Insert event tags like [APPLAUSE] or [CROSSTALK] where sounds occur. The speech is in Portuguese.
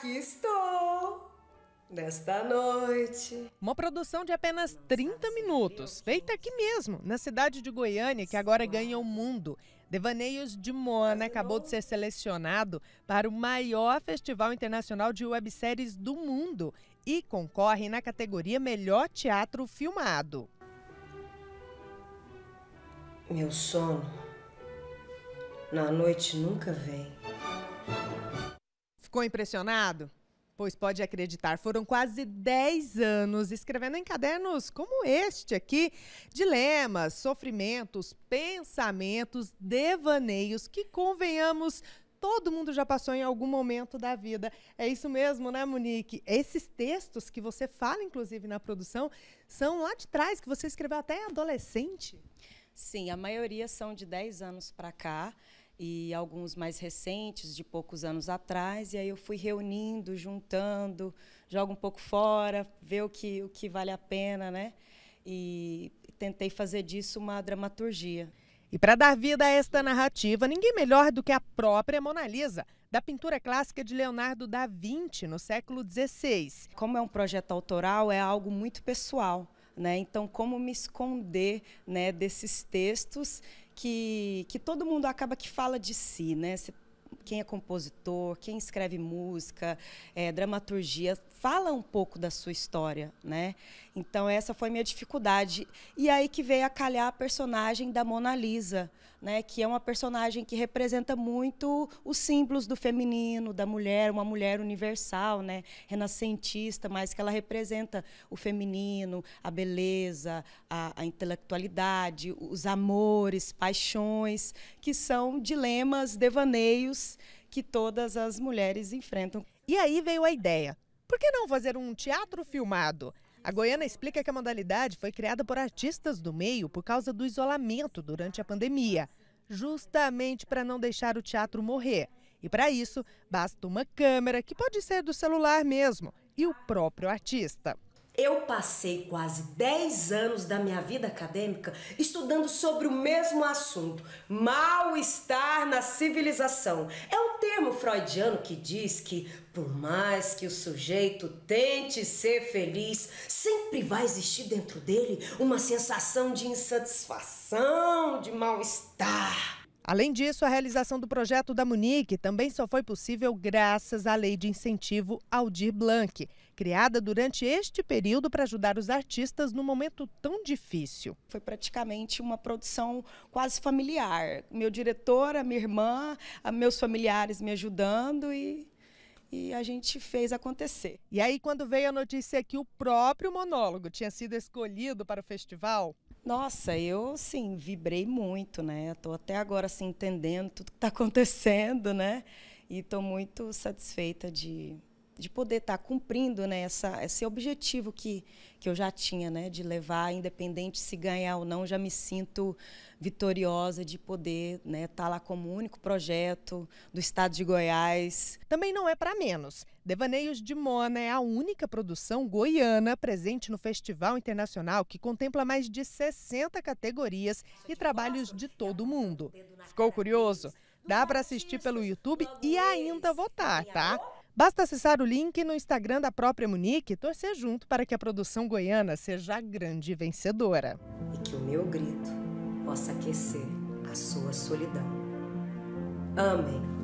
aqui estou. Nesta noite. Uma produção de apenas 30 minutos, feita aqui mesmo, na cidade de Goiânia, que agora ganha o mundo. Devaneios de Moana acabou de ser selecionado para o maior festival internacional de webséries do mundo e concorre na categoria Melhor Teatro Filmado. Meu sono na noite nunca vem. Ficou impressionado? Pois pode acreditar, foram quase 10 anos escrevendo em cadernos como este aqui, dilemas, sofrimentos, pensamentos, devaneios que, convenhamos, todo mundo já passou em algum momento da vida. É isso mesmo, né, Monique? Esses textos que você fala, inclusive, na produção, são lá de trás, que você escreveu até adolescente. Sim, a maioria são de 10 anos para cá e alguns mais recentes, de poucos anos atrás, e aí eu fui reunindo, juntando, jogo um pouco fora, ver o que, o que vale a pena, né? E tentei fazer disso uma dramaturgia. E para dar vida a esta narrativa, ninguém melhor do que a própria Mona Lisa, da pintura clássica de Leonardo da Vinci, no século XVI. Como é um projeto autoral, é algo muito pessoal. Né? Então, como me esconder né, desses textos que, que todo mundo acaba que fala de si, né? quem é compositor, quem escreve música, é, dramaturgia, fala um pouco da sua história, né? Então essa foi minha dificuldade e aí que veio a calhar a personagem da Mona Lisa, né? Que é uma personagem que representa muito os símbolos do feminino, da mulher, uma mulher universal, né? Renascentista, mas que ela representa o feminino, a beleza, a, a intelectualidade, os amores, paixões, que são dilemas, devaneios que todas as mulheres enfrentam. E aí veio a ideia. Por que não fazer um teatro filmado? A Goiana explica que a modalidade foi criada por artistas do meio por causa do isolamento durante a pandemia, justamente para não deixar o teatro morrer. E para isso, basta uma câmera, que pode ser do celular mesmo, e o próprio artista. Eu passei quase 10 anos da minha vida acadêmica estudando sobre o mesmo assunto: mal-estar na civilização. É um termo freudiano que diz que, por mais que o sujeito tente ser feliz, sempre vai existir dentro dele uma sensação de insatisfação, de mal-estar. Além disso, a realização do projeto da Munique também só foi possível graças à Lei de Incentivo Aldir Blanc, criada durante este período para ajudar os artistas num momento tão difícil. Foi praticamente uma produção quase familiar. Meu diretor, a minha irmã, a meus familiares me ajudando e e a gente fez acontecer. E aí, quando veio a notícia que o próprio monólogo tinha sido escolhido para o festival, nossa, eu sim, vibrei muito, né? Estou até agora assim entendendo tudo que está [LAUGHS] acontecendo, né? E estou muito satisfeita de de poder estar tá cumprindo né, essa, esse objetivo que, que eu já tinha, né, de levar, independente se ganhar ou não, já me sinto vitoriosa de poder estar né, tá lá como único projeto do estado de Goiás. Também não é para menos. Devaneios de Mona é né, a única produção goiana presente no Festival Internacional que contempla mais de 60 categorias é e trabalhos de né? todo o mundo. Ficou curioso? Dá para assistir pelo YouTube e ainda votar, tá? Basta acessar o link no Instagram da própria Munique e torcer junto para que a produção goiana seja a grande vencedora. E que o meu grito possa aquecer a sua solidão. Amém.